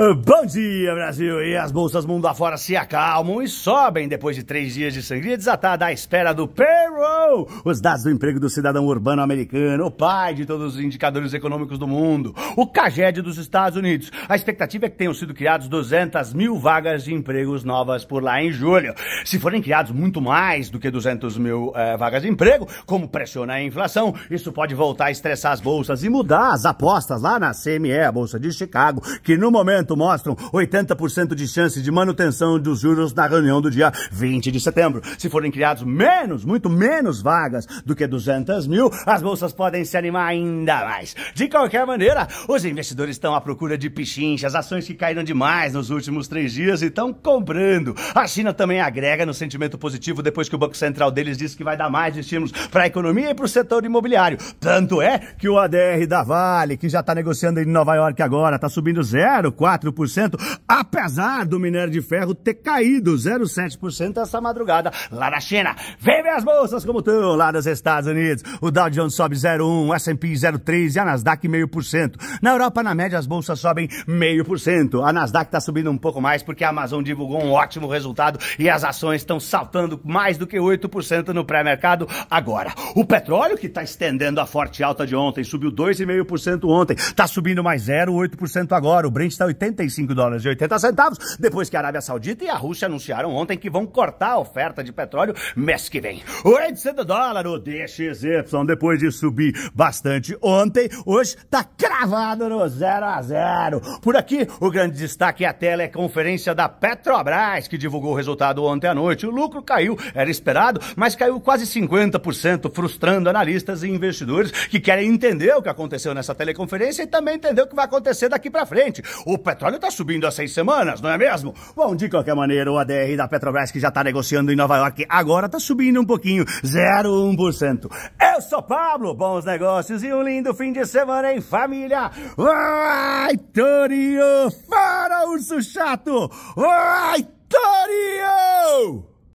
Ah, bom dia, Brasil! E as bolsas mundo afora se acalmam e sobem depois de três dias de sangria desatada à espera do payroll. Os dados do emprego do cidadão urbano americano, o pai de todos os indicadores econômicos do mundo, o CAGED dos Estados Unidos. A expectativa é que tenham sido criados 200 mil vagas de empregos novas por lá em julho. Se forem criados muito mais do que 200 mil eh, vagas de emprego, como pressiona a inflação, isso pode voltar a estressar as bolsas e mudar as apostas lá na CME, a Bolsa de Chicago, que no momento mostram 80% de chance de manutenção dos juros na reunião do dia 20 de setembro. Se forem criados menos, muito menos vagas do que 200 mil, as bolsas podem se animar ainda mais. De qualquer maneira, os investidores estão à procura de pichinchas, ações que caíram demais nos últimos três dias e estão comprando. A China também agrega no sentimento positivo depois que o Banco Central deles disse que vai dar mais estímulos para a economia e para o setor imobiliário. Tanto é que o ADR da Vale, que já está negociando em Nova York agora, está subindo 0,4 0,4%, apesar do minério de ferro ter caído 0,7% essa madrugada lá na China. Vem ver as bolsas como estão lá nos Estados Unidos. O Dow Jones sobe 0,1%, o S&P 0,3% e a Nasdaq 0,5%. Na Europa, na média, as bolsas sobem 0,5%. A Nasdaq está subindo um pouco mais porque a Amazon divulgou um ótimo resultado e as ações estão saltando mais do que 8% no pré-mercado agora. O petróleo, que está estendendo a forte alta de ontem, subiu 2,5% ontem, está subindo mais 0,8% agora. O Brent está 80 75 dólares e 80 centavos, depois que a Arábia Saudita e a Rússia anunciaram ontem que vão cortar a oferta de petróleo mês que vem. do dólares o DXY, depois de subir bastante ontem, hoje tá cravado no 0 a 0. Por aqui, o grande destaque é a teleconferência da Petrobras, que divulgou o resultado ontem à noite. O lucro caiu, era esperado, mas caiu quase 50%, frustrando analistas e investidores que querem entender o que aconteceu nessa teleconferência e também entender o que vai acontecer daqui para frente. O petróleo está subindo há seis semanas, não é mesmo? Bom, de qualquer maneira, o ADR da Petrobras, que já está negociando em Nova York, agora está subindo um pouquinho, 0,1%. Eu sou Pablo, bons negócios e um lindo fim de semana em família. Vai, Torinho! Fora, o chato! Vai, Torinho!